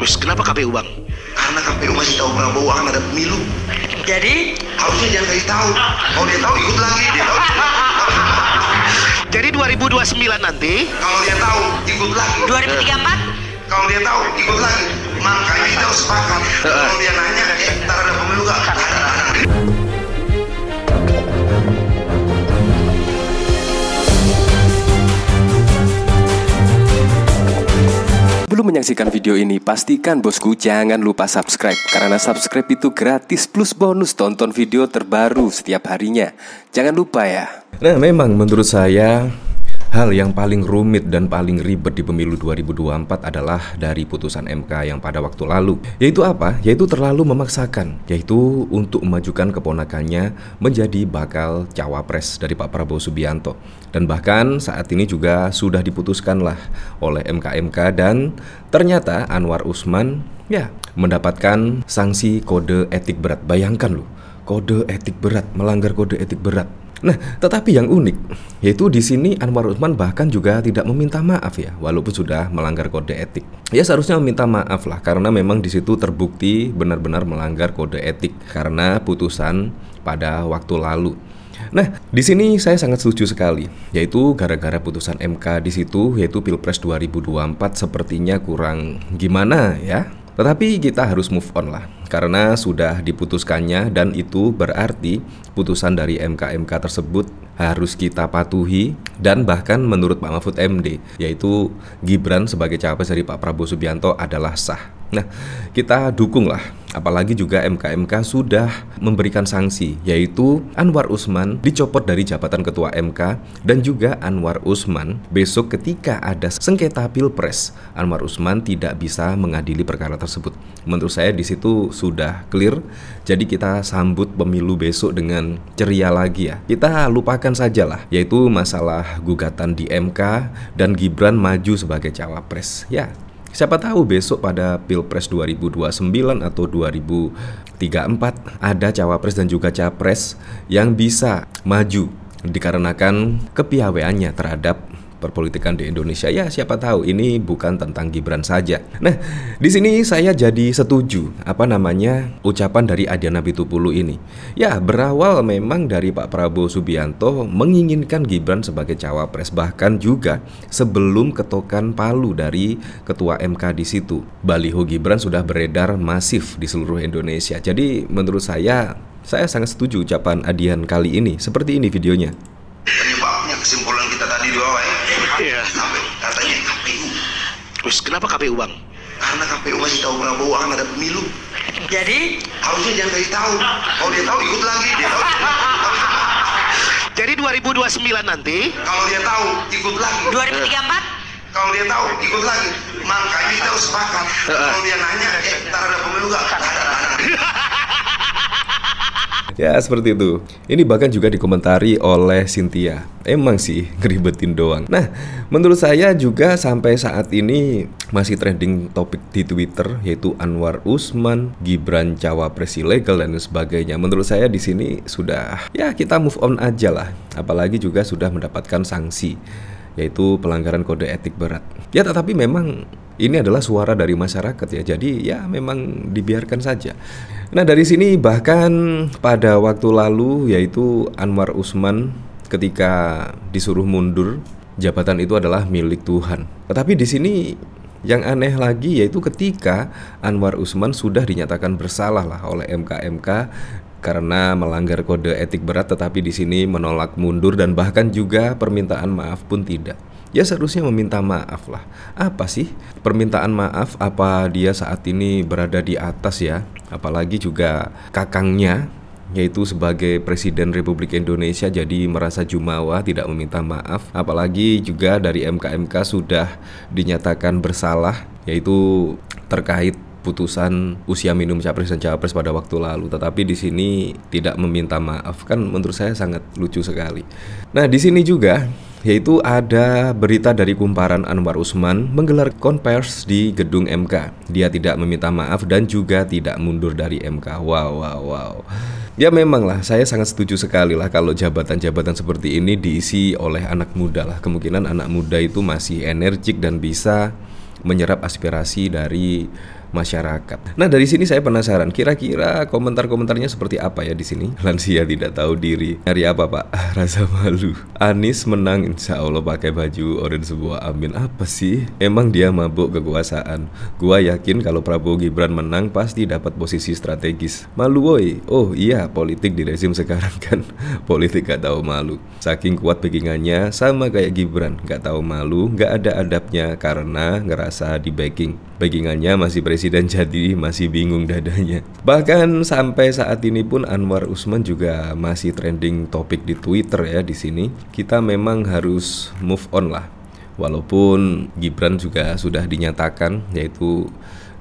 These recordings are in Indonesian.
Terus kenapa KPU bang? Karena KPU masih tahu Prabowo akan ada pemilu. Jadi harusnya jangan kasih tahu. Kalau dia tahu ikut lagi, dia tahu. Jadi 2029 nanti? Kalau dia tahu ikut lagi. 2034? Kalau dia tahu ikut lagi. menyaksikan video ini, pastikan bosku jangan lupa subscribe Karena subscribe itu gratis plus bonus tonton video terbaru setiap harinya Jangan lupa ya Nah memang menurut saya Hal yang paling rumit dan paling ribet di pemilu 2024 adalah dari putusan MK yang pada waktu lalu. Yaitu apa? Yaitu terlalu memaksakan, yaitu untuk memajukan keponakannya menjadi bakal cawapres dari Pak Prabowo Subianto. Dan bahkan saat ini juga sudah diputuskanlah oleh MKMK dan ternyata Anwar Usman ya mendapatkan sanksi kode etik berat. Bayangkan loh, kode etik berat, melanggar kode etik berat Nah, tetapi yang unik yaitu di sini Anwar Usman bahkan juga tidak meminta maaf ya, walaupun sudah melanggar kode etik. Ya seharusnya meminta maaf lah karena memang di situ terbukti benar-benar melanggar kode etik karena putusan pada waktu lalu. Nah, di sini saya sangat setuju sekali, yaitu gara-gara putusan MK di situ, yaitu Pilpres 2024 sepertinya kurang gimana ya. Tetapi kita harus move on lah karena sudah diputuskannya dan itu berarti putusan dari MKMK tersebut harus kita patuhi dan bahkan menurut Pak Mahfud MD yaitu Gibran sebagai capres dari Pak Prabowo Subianto adalah sah. Nah, kita dukunglah Apalagi juga MKMK sudah memberikan sanksi, yaitu Anwar Usman dicopot dari jabatan Ketua MK dan juga Anwar Usman besok ketika ada sengketa pilpres, Anwar Usman tidak bisa mengadili perkara tersebut. Menurut saya di situ sudah clear, jadi kita sambut pemilu besok dengan ceria lagi ya. Kita lupakan sajalah, yaitu masalah gugatan di MK dan Gibran maju sebagai cawapres. Ya, Siapa tahu besok pada Pilpres 2029 atau 2034 ada cawapres dan juga capres yang bisa maju dikarenakan kepiawaiannya terhadap perpolitikan di Indonesia. Ya, siapa tahu ini bukan tentang Gibran saja. Nah, di sini saya jadi setuju apa namanya ucapan dari Adiana Pitupulu ini. Ya, berawal memang dari Pak Prabowo Subianto menginginkan Gibran sebagai cawapres bahkan juga sebelum ketokan palu dari ketua MK di situ. Baliho Gibran sudah beredar masif di seluruh Indonesia. Jadi, menurut saya saya sangat setuju ucapan Adian kali ini. Seperti ini videonya. bagus. Kenapa KPU bang? Karena KPU masih tahu Prabowo akan ada pemilu. Jadi harusnya jangan kasih tahu. Kalau dia tahu ikut lagi. Dia tahu. Jadi 2029 nanti kalau dia tahu ikut lagi. 2034 kalau dia tahu ikut lagi makanya kita harus sepakat kalau dia nanya eh ntar ada pemilu gak ada, ada. Ya seperti itu. Ini bahkan juga dikomentari oleh Cynthia. Emang sih ngeribetin doang. Nah, menurut saya juga sampai saat ini masih trending topik di Twitter yaitu Anwar Usman, Gibran cawapres ilegal dan sebagainya. Menurut saya di sini sudah ya kita move on aja lah. Apalagi juga sudah mendapatkan sanksi yaitu pelanggaran kode etik berat. Ya tetapi memang ini adalah suara dari masyarakat ya. Jadi ya memang dibiarkan saja. Nah, dari sini bahkan pada waktu lalu yaitu Anwar Usman ketika disuruh mundur, jabatan itu adalah milik Tuhan. Tetapi di sini yang aneh lagi yaitu ketika Anwar Usman sudah dinyatakan bersalah lah oleh MKMK karena melanggar kode etik berat tetapi di sini menolak mundur dan bahkan juga permintaan maaf pun tidak ya seharusnya meminta maaf lah. Apa sih permintaan maaf? Apa dia saat ini berada di atas ya? Apalagi juga kakangnya yaitu sebagai Presiden Republik Indonesia jadi merasa jumawa tidak meminta maaf apalagi juga dari MKMK sudah dinyatakan bersalah yaitu terkait putusan usia minum capres dan cawapres pada waktu lalu tetapi di sini tidak meminta maaf kan menurut saya sangat lucu sekali nah di sini juga yaitu ada berita dari kumparan Anwar Usman menggelar konvers di gedung MK. Dia tidak meminta maaf dan juga tidak mundur dari MK. Wow, wow, wow. Ya memang lah, saya sangat setuju sekali lah kalau jabatan-jabatan seperti ini diisi oleh anak muda lah. Kemungkinan anak muda itu masih energik dan bisa menyerap aspirasi dari masyarakat. Nah, dari sini saya penasaran, kira-kira komentar-komentarnya seperti apa ya di sini? Lansia tidak tahu diri. Nyari apa, Pak? Rasa malu. Anis menang insya Allah pakai baju orange sebuah amin. Apa sih? Emang dia mabuk kekuasaan. Gua yakin kalau Prabowo Gibran menang pasti dapat posisi strategis. Malu woi. Oh iya, politik di rezim sekarang kan politik gak tahu malu. Saking kuat pegangannya sama kayak Gibran, gak tahu malu, gak ada adabnya karena ngerasa di backing. Backingannya masih presiden presiden jadi masih bingung dadanya. Bahkan sampai saat ini pun Anwar Usman juga masih trending topik di Twitter ya di sini. Kita memang harus move on lah. Walaupun Gibran juga sudah dinyatakan yaitu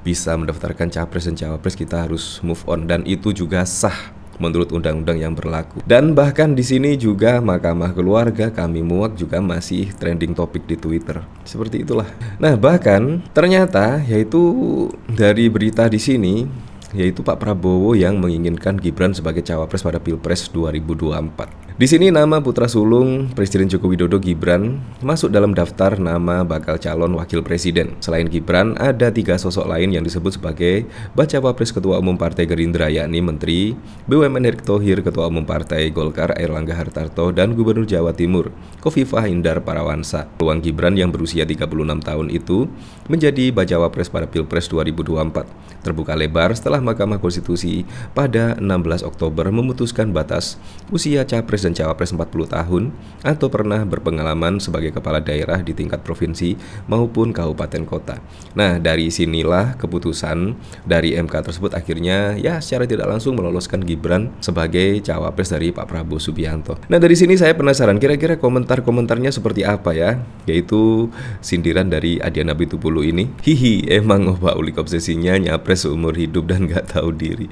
bisa mendaftarkan capres dan cawapres kita harus move on dan itu juga sah menurut undang-undang yang berlaku. Dan bahkan di sini juga Mahkamah Keluarga kami muak juga masih trending topik di Twitter. Seperti itulah. Nah, bahkan ternyata yaitu dari berita di sini yaitu Pak Prabowo yang menginginkan Gibran sebagai cawapres pada Pilpres 2024. Di sini nama putra sulung Presiden Joko Widodo Gibran masuk dalam daftar nama bakal calon wakil presiden. Selain Gibran, ada tiga sosok lain yang disebut sebagai baca wapres Ketua Umum Partai Gerindra yakni Menteri BUMN Erick Thohir, Ketua Umum Partai Golkar Erlangga Hartarto, dan Gubernur Jawa Timur Kofifah Indar Parawansa. Peluang Gibran yang berusia 36 tahun itu menjadi baca wapres pada Pilpres 2024 terbuka lebar setelah Mahkamah Konstitusi pada 16 Oktober memutuskan batas usia capres dan cawapres 40 tahun atau pernah berpengalaman sebagai kepala daerah di tingkat provinsi maupun kabupaten kota. Nah, dari sinilah keputusan dari MK tersebut akhirnya ya secara tidak langsung meloloskan Gibran sebagai cawapres dari Pak Prabowo Subianto. Nah, dari sini saya penasaran kira-kira komentar-komentarnya seperti apa ya? Yaitu sindiran dari Adiana Bitupulu ini. Hihi, emang oh pak ulik obsesinya nyapres seumur hidup dan gak tahu diri.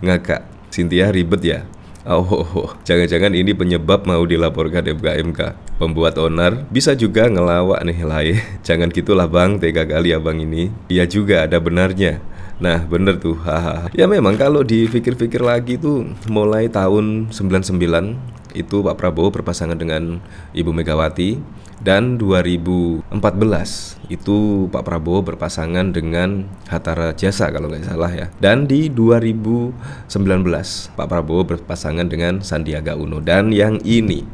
Ngakak. Cynthia ribet ya Oh, oh, oh, jangan-jangan ini penyebab mau dilaporkan MKMK. Pembuat onar bisa juga ngelawak nih lain. Jangan gitulah bang, tega kali abang ya, ini. Dia juga ada benarnya. Nah bener tuh haha. Ya memang kalau dipikir-pikir lagi tuh mulai tahun 99 itu Pak Prabowo berpasangan dengan Ibu Megawati dan 2014 itu Pak Prabowo berpasangan dengan Hatta Rajasa kalau nggak salah ya dan di 2019 Pak Prabowo berpasangan dengan Sandiaga Uno dan yang ini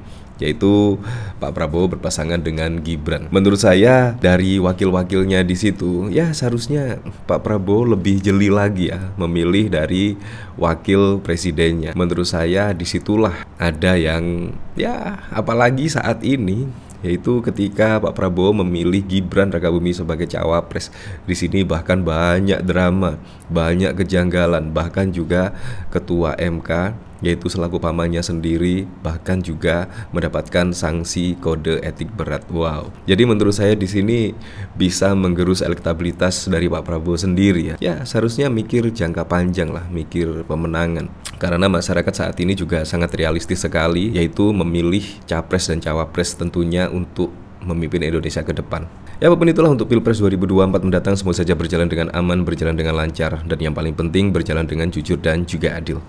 yaitu Pak Prabowo berpasangan dengan Gibran. Menurut saya dari wakil-wakilnya di situ ya seharusnya Pak Prabowo lebih jeli lagi ya memilih dari wakil presidennya. Menurut saya disitulah ada yang ya apalagi saat ini yaitu ketika Pak Prabowo memilih Gibran Rakabumi sebagai cawapres. Di sini bahkan banyak drama, banyak kejanggalan, bahkan juga ketua MK yaitu selaku pamannya sendiri bahkan juga mendapatkan sanksi kode etik berat. Wow. Jadi menurut saya di sini bisa menggerus elektabilitas dari Pak Prabowo sendiri ya. Ya, seharusnya mikir jangka panjang lah, mikir pemenangan. Karena masyarakat saat ini juga sangat realistis sekali yaitu memilih capres dan cawapres tentunya untuk memimpin Indonesia ke depan. Ya apapun itulah untuk Pilpres 2024 mendatang semoga saja berjalan dengan aman, berjalan dengan lancar, dan yang paling penting berjalan dengan jujur dan juga adil.